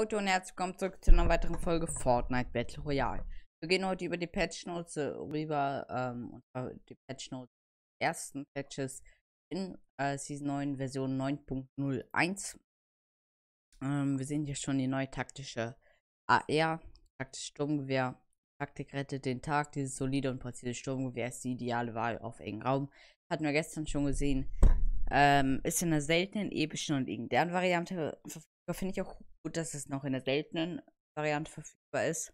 Heute und herzlich willkommen zurück zu einer weiteren Folge Fortnite Battle Royale. Wir gehen heute über die Patch Notes, äh, rüber, ähm, die Patch Notes ersten Patches in äh, Season 9 Version 9.01. Ähm, wir sehen hier schon die neue taktische AR, taktisches Sturmgewehr. Taktik rettet den Tag, dieses solide und präzise Sturmgewehr ist die ideale Wahl auf engen Raum. Hatten wir gestern schon gesehen. Ähm, ist in einer seltenen, epischen und legendären Variante. Finde ich auch Gut, dass es noch in der seltenen Variante verfügbar ist.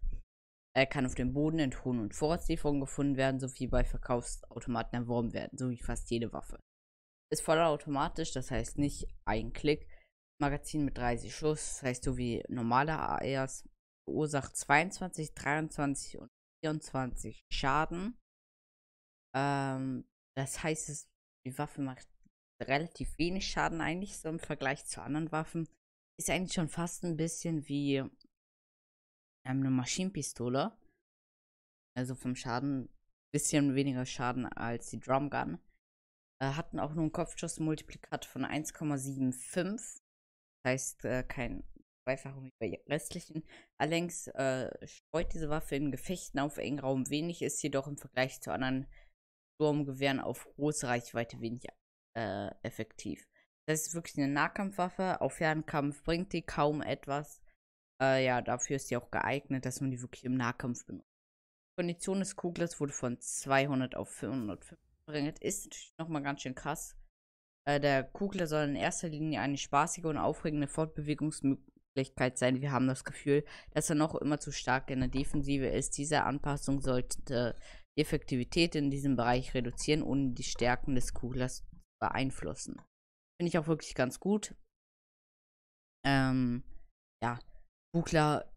Er kann auf dem Boden in Ton- und Vorratslieferungen gefunden werden, sowie bei Verkaufsautomaten erworben werden, so wie fast jede Waffe. Ist vollautomatisch, das heißt nicht ein Klick. Magazin mit 30 Schuss, das heißt so wie normale ARs, verursacht 22, 23 und 24 Schaden. Ähm, das heißt, die Waffe macht relativ wenig Schaden eigentlich so im Vergleich zu anderen Waffen ist eigentlich schon fast ein bisschen wie eine ähm, Maschinenpistole. Also vom Schaden, bisschen weniger Schaden als die Drumgun. Äh, hatten auch nur einen Kopfschussmultiplikat von 1,75. Das heißt, äh, kein Zweifachung wie bei restlichen. Allerdings äh, streut diese Waffe in Gefechten auf engen Raum wenig, ist jedoch im Vergleich zu anderen Sturmgewehren auf große Reichweite wenig äh, effektiv. Das ist wirklich eine Nahkampfwaffe. Auf Fernkampf bringt die kaum etwas. Äh, ja, dafür ist sie auch geeignet, dass man die wirklich im Nahkampf benutzt. Die Kondition des Kuglers wurde von 200 auf 550 verringert. Ist natürlich nochmal ganz schön krass. Äh, der Kugler soll in erster Linie eine spaßige und aufregende Fortbewegungsmöglichkeit sein. Wir haben das Gefühl, dass er noch immer zu stark in der Defensive ist. Diese Anpassung sollte die Effektivität in diesem Bereich reduzieren, ohne die Stärken des Kuglers zu beeinflussen. Finde ich auch wirklich ganz gut. Ähm, ja, Bukler,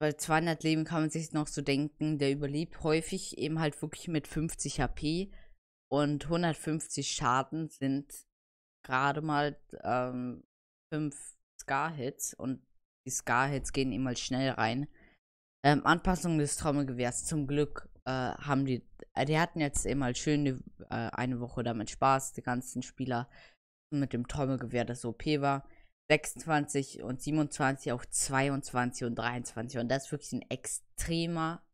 bei 200 Leben kann man sich noch so denken, der überlebt häufig eben halt wirklich mit 50 HP und 150 Schaden sind gerade mal ähm, 5 Scar-Hits und die Scar-Hits gehen immer halt schnell rein. Ähm, Anpassung des Trommelgewehrs, zum Glück äh, haben die, Äh, die hatten jetzt immer halt schön äh, eine Woche damit Spaß, die ganzen Spieler mit dem Trommelgewehr, das OP war. 26 und 27 auf 22 und 23. Und das ist wirklich ein extremer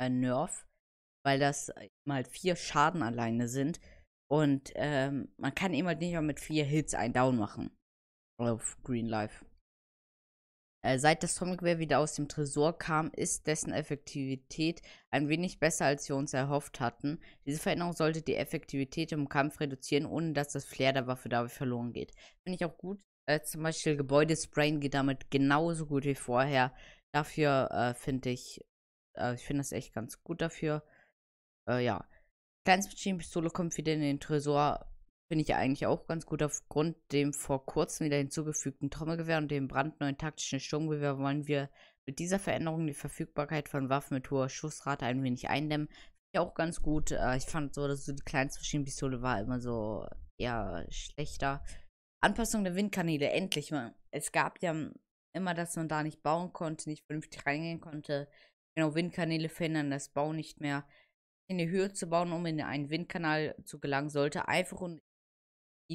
äh, Nerf, weil das mal äh, halt vier Schaden alleine sind. Und ähm, man kann immer halt nicht mal mit vier Hits einen Down machen. Auf Green Life. Äh, seit das Tomgewehr wieder aus dem Tresor kam, ist dessen Effektivität ein wenig besser, als wir uns erhofft hatten. Diese Veränderung sollte die Effektivität im Kampf reduzieren, ohne dass das Flair der Waffe dabei verloren geht. Finde ich auch gut. Äh, zum Beispiel Gebäudesprayen geht damit genauso gut wie vorher. Dafür äh, finde ich, äh, ich finde das echt ganz gut dafür. Äh, ja. Kleinsmaschinenpistole kommt wieder in den Tresor Finde ich ja eigentlich auch ganz gut. Aufgrund dem vor kurzem wieder hinzugefügten Trommelgewehr und dem brandneuen taktischen Sturmgewehr wollen wir mit dieser Veränderung die Verfügbarkeit von Waffen mit hoher Schussrate ein wenig eindämmen. Finde ich auch ganz gut. Äh, ich fand so, dass so die kleinste Maschinenpistole war immer so eher schlechter. Anpassung der Windkanäle, endlich mal. Es gab ja immer, dass man da nicht bauen konnte, nicht vernünftig reingehen konnte. Genau, Windkanäle verhindern das Bauen nicht mehr. In die Höhe zu bauen, um in einen Windkanal zu gelangen, sollte einfach und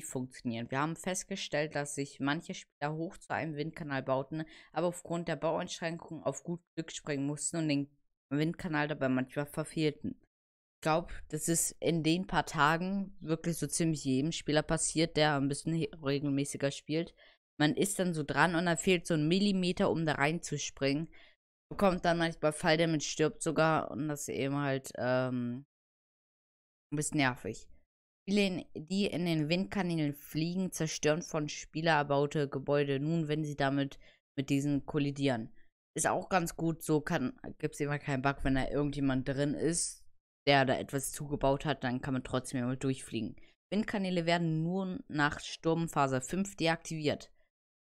funktionieren. Wir haben festgestellt, dass sich manche Spieler hoch zu einem Windkanal bauten, aber aufgrund der Baueinschränkungen auf gut Glück springen mussten und den Windkanal dabei manchmal verfehlten. Ich glaube, das ist in den paar Tagen wirklich so ziemlich jedem Spieler passiert, der ein bisschen regelmäßiger spielt. Man ist dann so dran und da fehlt so ein Millimeter, um da reinzuspringen. Bekommt dann manchmal Fall, der stirbt sogar und das ist eben halt ähm, ein bisschen nervig. Viele, die in den Windkanälen fliegen, zerstören von Spieler erbaute Gebäude nun, wenn sie damit mit diesen kollidieren. Ist auch ganz gut, so gibt es immer keinen Bug, wenn da irgendjemand drin ist, der da etwas zugebaut hat, dann kann man trotzdem immer durchfliegen. Windkanäle werden nur nach Sturmphase 5 deaktiviert.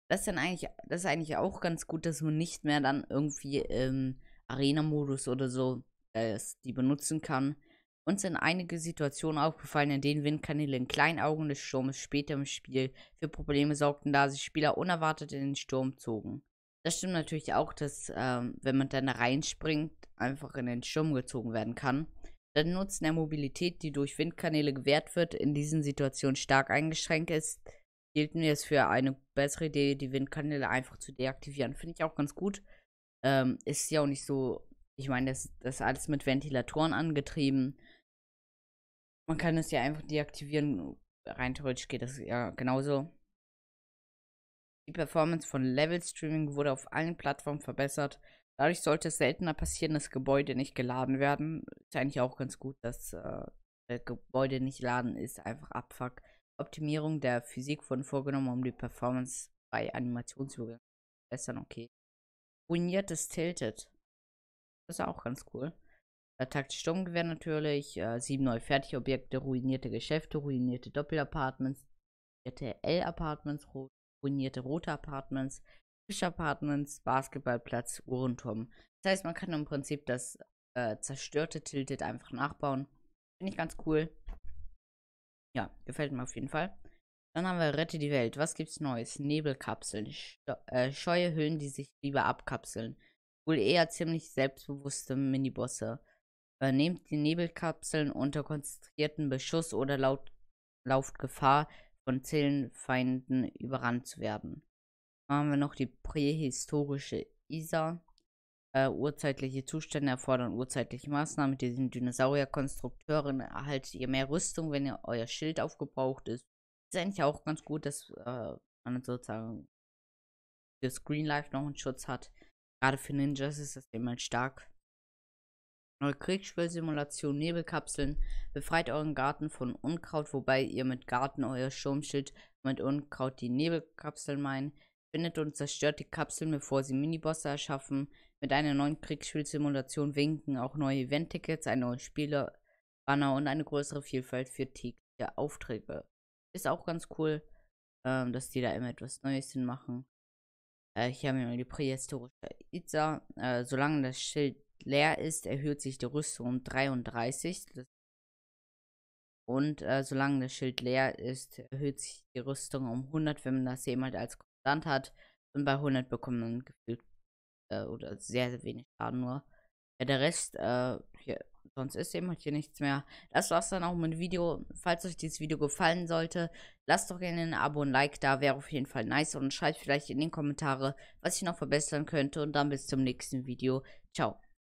Das ist dann eigentlich, das ist eigentlich auch ganz gut, dass man nicht mehr dann irgendwie im Arena-Modus oder so äh, die benutzen kann. Uns sind einige Situationen aufgefallen, in denen Windkanäle in kleinen Augen des Sturmes später im Spiel für Probleme sorgten, da sich Spieler unerwartet in den Sturm zogen. Das stimmt natürlich auch, dass ähm, wenn man dann reinspringt, einfach in den Sturm gezogen werden kann. Da der Nutzen der Mobilität, die durch Windkanäle gewährt wird, in diesen Situationen stark eingeschränkt ist, hielten wir es für eine bessere Idee, die Windkanäle einfach zu deaktivieren. Finde ich auch ganz gut. Ähm, ist ja auch nicht so, ich meine, das ist alles mit Ventilatoren angetrieben man kann es ja einfach deaktivieren. Rein theoretisch geht das ja genauso. Die Performance von Level Streaming wurde auf allen Plattformen verbessert. Dadurch sollte es seltener passieren, dass Gebäude nicht geladen werden. Ist eigentlich auch ganz gut, dass äh, Gebäude nicht laden ist. Einfach Abfuck. Optimierung der Physik wurden vorgenommen, um die Performance bei Animationsübergängen zu verbessern. Okay. Ruiniertes Tilted. Das ist auch ganz cool. Äh, taktische Sturmgewehr natürlich, äh, sieben neue Fertigobjekte, ruinierte Geschäfte, ruinierte Doppelapartments, ruinierte L-Apartments, ruinierte rote Apartments, Fisch-Apartments, Basketballplatz, Uhrenturm. Das heißt, man kann im Prinzip das äh, zerstörte Tilted einfach nachbauen. Finde ich ganz cool. Ja, gefällt mir auf jeden Fall. Dann haben wir Rette die Welt. Was gibt's Neues? Nebelkapseln. Äh, scheue Hüllen, die sich lieber abkapseln. Wohl eher ziemlich selbstbewusste Minibosse. Übernehmt äh, die Nebelkapseln unter konzentrierten Beschuss oder laut, lauft Gefahr, von Zillenfeinden überrannt zu werden. Dann Haben wir noch die prähistorische Isa. Äh, urzeitliche Zustände erfordern urzeitliche Maßnahmen. Mit diesen dinosaurier erhaltet ihr mehr Rüstung, wenn ihr euer Schild aufgebraucht ist. Ist eigentlich auch ganz gut, dass äh, man sozusagen für Screen Life noch einen Schutz hat. Gerade für Ninjas ist das immer stark. Neue Kriegsspielsimulation Nebelkapseln. Befreit euren Garten von Unkraut, wobei ihr mit Garten euer Sturmschild mit Unkraut die Nebelkapseln meinen. Findet und zerstört die Kapseln, bevor sie Minibosse erschaffen. Mit einer neuen Kriegsspielsimulation winken auch neue Event-Tickets, ein neues Spielerbanner und eine größere Vielfalt für tägliche Aufträge. Ist auch ganz cool, ähm, dass die da immer etwas Neues hinmachen. Äh, hier haben wir die prähistorische Itza. Äh, solange das Schild leer ist, erhöht sich die Rüstung um 33. Und äh, solange das Schild leer ist, erhöht sich die Rüstung um 100, wenn man das jemals als Konstant hat. Und bei 100 bekommt man gefühlt äh, oder sehr, sehr wenig Schaden nur. Ja, der Rest, äh, hier, sonst ist jemand hier nichts mehr. Das war's dann auch mit dem Video. Falls euch dieses Video gefallen sollte, lasst doch gerne ein Abo und Like da, wäre auf jeden Fall nice. Und schreibt vielleicht in den Kommentare, was ich noch verbessern könnte. Und dann bis zum nächsten Video. Ciao.